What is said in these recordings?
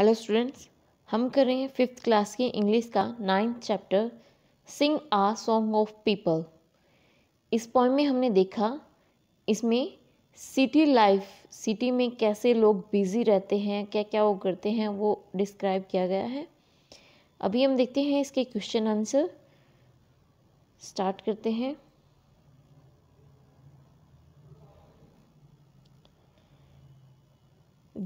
Hello students हम कर रहे हैं फिफ्थ क्लास की इंग्लिश का ninth chapter sing a song of people इस पॉइंट में हमने देखा इसमें सिटी लाइफ सिटी में कैसे लोग बिज़ी रहते हैं क्या क्या वो करते हैं वो डिस्क्राइब किया गया है अभी हम देखते हैं इसके क्वेश्चन आंसर स्टार्ट करते हैं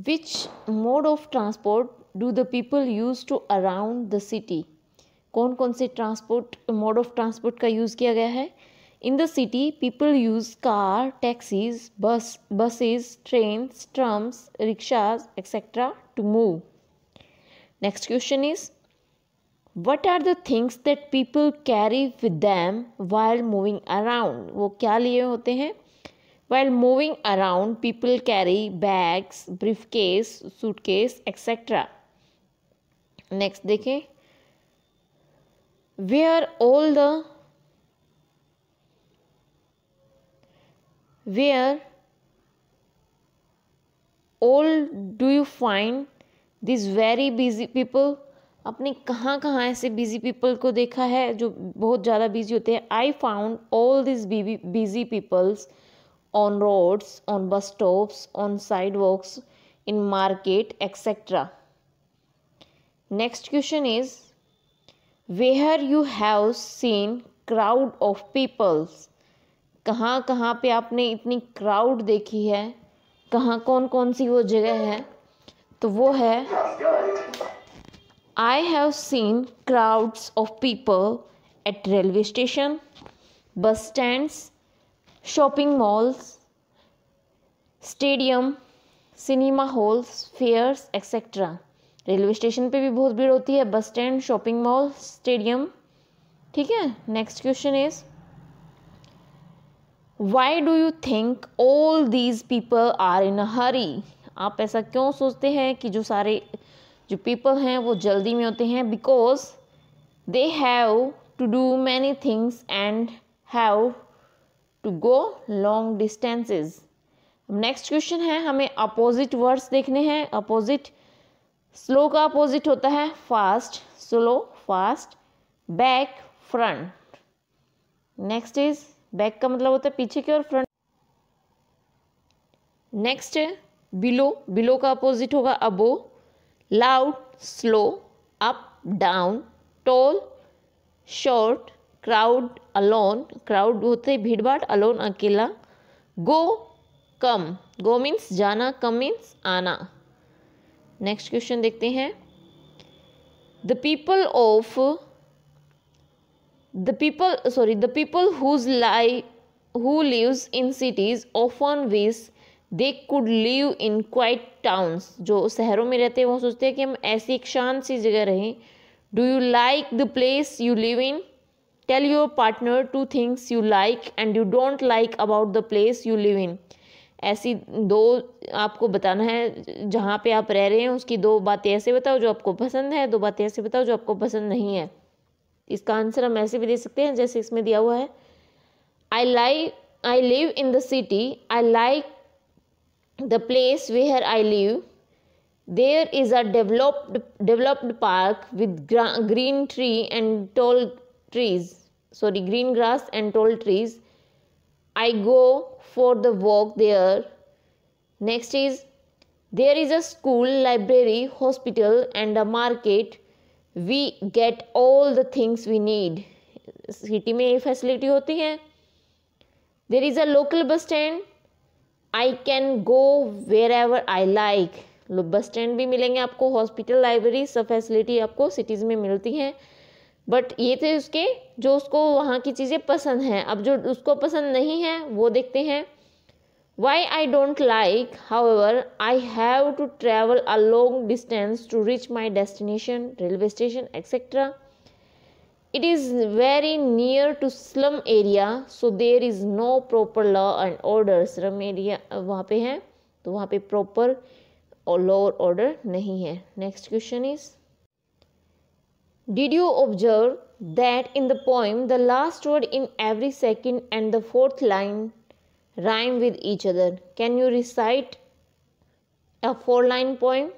which mode of transport do the people use to around the city कौन कौन से ट्रांसपोर्ट मोड ऑफ ट्रांसपोर्ट का यूज़ किया गया है in the city people use car taxis bus buses trains trams rickshaws etcetera to move next question is what are the things that people carry with them while moving around वो क्या लिए होते हैं While moving around, people carry bags, briefcase, suitcase, etc. Next, देखें where all the where all do you find these very busy people आपने कहाँ कहाँ ऐसे बिजी पीपल को देखा है जो बहुत ज़्यादा बिजी होते हैं I found all this busy peoples on roads, on bus stops, on sidewalks, in market, etc. Next question is where you have seen crowd of peoples कहाँ कहाँ पे आपने इतनी क्राउड देखी है कहाँ कौन कौन सी वो जगह है तो वो है I have seen crowds of people at railway station bus stands shopping malls stadium cinema halls fairs etcetera railway station पे भी बहुत भीड़ होती है bus stand shopping mall stadium ठीक है next question is why do you think all these people are in a hurry आप ऐसा क्यों सोचते हैं कि जो सारे जो पीपल हैं वो जल्दी में होते हैं because they have to do many things and have to go long distances next question है हमें अपोजिट वर्ड्स देखने हैं अपोजिट स्लो का अपोजिट होता है fast slow fast back front next is back का मतलब होता है पीछे की ओर फ्रंट नेक्स्ट बिलो बिलो का अपोजिट होगा above loud slow up down tall short crowd alone crowd होते भीड़भाड़ अलोन अकेला गो कम गो मीन्स जाना कम मीन्स आना नेक्स्ट क्वेश्चन देखते हैं the people of the people sorry the people whose lie who lives in cities on wish they could live in quiet towns जो शहरों में रहते हैं वो सोचते हैं कि हम ऐसी एक शांत सी जगह रहें do you like the place you live in tell your partner two things you like and you don't like about the place you live in ऐसी दो आपको बताना है जहाँ पे आप रह रहे हैं उसकी दो बातें ऐसे बताओ जो आपको पसंद है दो बातें ऐसे बताओ जो आपको पसंद नहीं है इसका आंसर हम ऐसे भी दे सकते हैं जैसे इसमें दिया हुआ है I like I live in the city I like the place where I live there is a developed developed park with green tree and tall trees sorry green grass and tall trees i go for the walk there next is there is a school library hospital and a market we get all the things we need city mein ye facility hoti hai there is a local bus stand i can go wherever i like like bus stand भी मिलेंगे आपको hospital library सब facility आपको cities में मिलती हैं but ये थे उसके जो उसको वहाँ की चीज़ें पसंद हैं अब जो उसको पसंद नहीं है वो देखते हैं why I don't like however I have to travel a long distance to reach my destination railway station etcetera it is very near to slum area so there is no proper law and order slum area वहाँ पे है तो वहाँ पे proper law और order नहीं है next question is Did you observe that in the poem the last word in every second and the fourth line rhyme with each other? Can you recite a four line poem?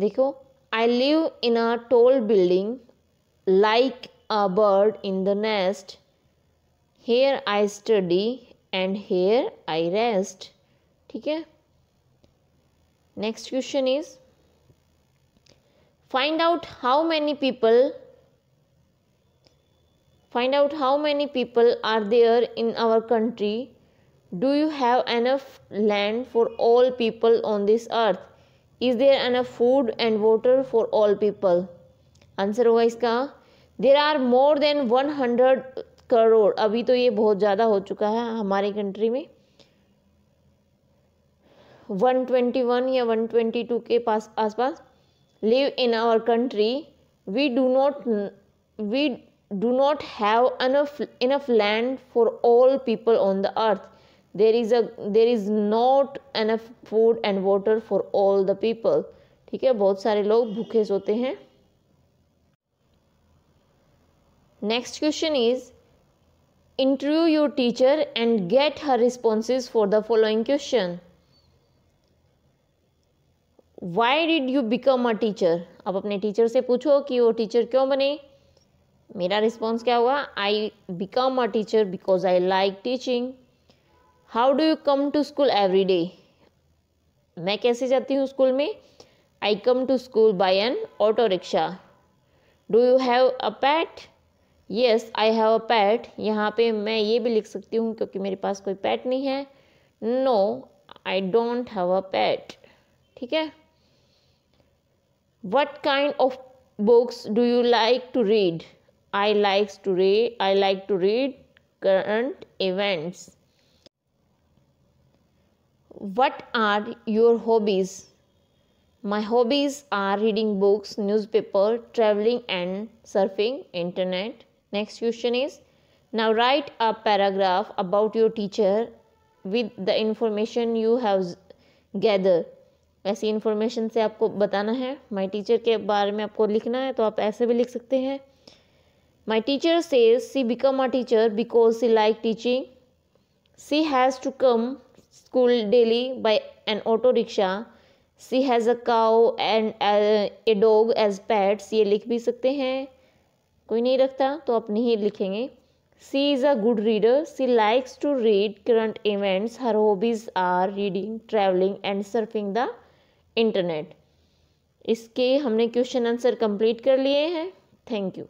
देखो I live in a tall building like a bird in the nest. Here I study and here I rest. ठीक है question is. find out how many people find out how many people are there in our country do you have enough land for all people on this earth is there enough food and water for all people answer hoga iska there are more than 100 crore abhi to ye bahut zyada ho chuka hai hamare country mein 121 one twenty one या one twenty के पास आसपास live in our country, we do not we do not have enough enough land for all people on the earth. There is a there is not enough food and water for all the people. ठीक है बहुत सारे लोग भूखे सोते हैं next question is interview your teacher and get her responses for the following question why did you become a teacher अब अपने टीचर से पूछो कि वो टीचर क्यों बने मेरा रिस्पॉन्स क्या हुआ I become a teacher because I like teaching how do you come to school every day मैं कैसे जाती हूँ स्कूल में I come to school by an auto rickshaw do you have a pet yes I have a pet यहाँ पे मैं ये भी लिख सकती हूँ क्योंकि मेरे पास कोई पैट नहीं है no I don't have a pet ठीक है what kind of books do you like to read i likes to read i like to read current events what are your hobbies my hobbies are reading books newspaper traveling and surfing internet next question is now write a paragraph about your teacher with the information you have gathered ऐसी information से आपको बताना है my teacher के बारे में आपको लिखना है तो आप ऐसे भी लिख सकते हैं my teacher says she become a teacher because she like teaching she has to come school daily by an auto rickshaw she has a cow and a dog as pets ये लिख भी सकते हैं कोई नहीं रखता तो आप नहीं लिखेंगे she is a good reader she likes to read current events her hobbies are reading travelling and surfing the internet इसके हमने क्वेश्चन आंसर कंप्लीट कर लिए हैं थैंक यू